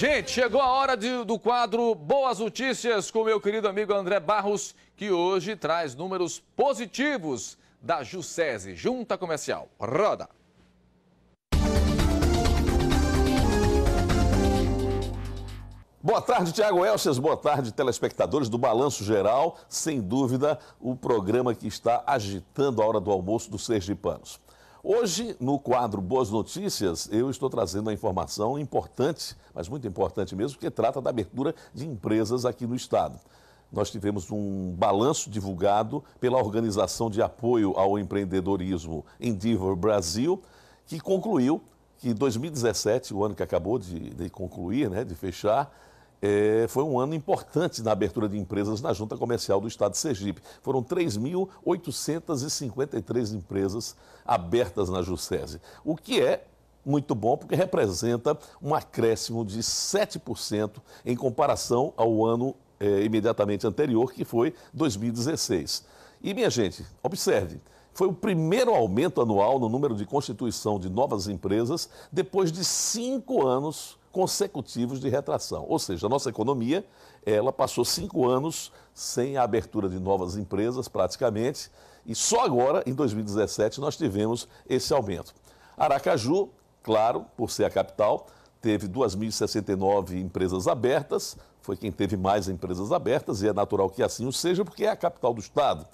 Gente, chegou a hora de, do quadro Boas Notícias com meu querido amigo André Barros, que hoje traz números positivos da Juscese, Junta Comercial. Roda! Boa tarde, Tiago Elches. Boa tarde, telespectadores do Balanço Geral. Sem dúvida, o programa que está agitando a hora do almoço dos sergipanos. Hoje, no quadro Boas Notícias, eu estou trazendo a informação importante, mas muito importante mesmo, que trata da abertura de empresas aqui no Estado. Nós tivemos um balanço divulgado pela Organização de Apoio ao Empreendedorismo Endeavor Brasil, que concluiu que 2017, o ano que acabou de, de concluir, né, de fechar, é, foi um ano importante na abertura de empresas na Junta Comercial do Estado de Sergipe. Foram 3.853 empresas abertas na juscese, o que é muito bom porque representa um acréscimo de 7% em comparação ao ano é, imediatamente anterior, que foi 2016. E, minha gente, observe, foi o primeiro aumento anual no número de constituição de novas empresas depois de cinco anos consecutivos de retração. Ou seja, a nossa economia ela passou cinco anos sem a abertura de novas empresas, praticamente, e só agora, em 2017, nós tivemos esse aumento. Aracaju, claro, por ser a capital, teve 2.069 empresas abertas, foi quem teve mais empresas abertas, e é natural que assim o seja, porque é a capital do Estado.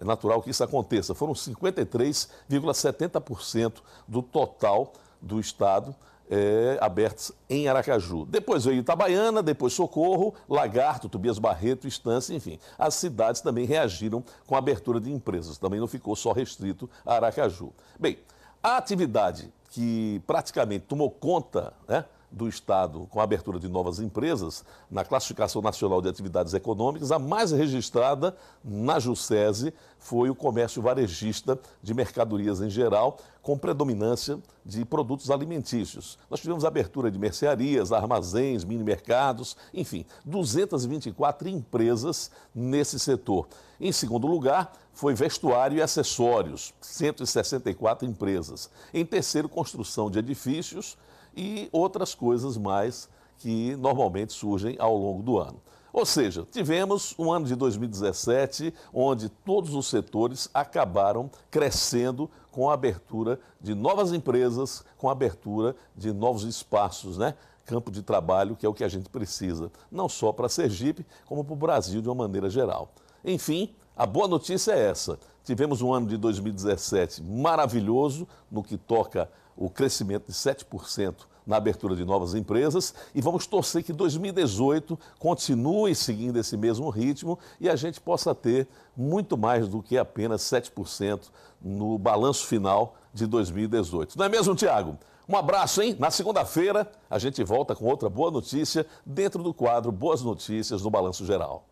É natural que isso aconteça. Foram 53,70% do total do Estado é, abertos em Aracaju. Depois veio Itabaiana, depois Socorro, Lagarto, Tobias Barreto, Estância, enfim. As cidades também reagiram com a abertura de empresas, também não ficou só restrito a Aracaju. Bem, a atividade que praticamente tomou conta, né? do Estado com a abertura de novas empresas, na Classificação Nacional de Atividades Econômicas, a mais registrada na JUSESE foi o comércio varejista de mercadorias em geral, com predominância de produtos alimentícios. Nós tivemos abertura de mercearias, armazéns, mini-mercados, enfim, 224 empresas nesse setor. Em segundo lugar, foi vestuário e acessórios, 164 empresas. Em terceiro, construção de edifícios, e outras coisas mais que normalmente surgem ao longo do ano. Ou seja, tivemos um ano de 2017 onde todos os setores acabaram crescendo com a abertura de novas empresas, com a abertura de novos espaços, né? Campo de trabalho, que é o que a gente precisa, não só para Sergipe, como para o Brasil de uma maneira geral. Enfim, a boa notícia é essa. Tivemos um ano de 2017 maravilhoso no que toca o crescimento de 7% na abertura de novas empresas e vamos torcer que 2018 continue seguindo esse mesmo ritmo e a gente possa ter muito mais do que apenas 7% no balanço final de 2018. Não é mesmo, Tiago? Um abraço, hein? Na segunda-feira a gente volta com outra boa notícia dentro do quadro Boas Notícias no Balanço Geral.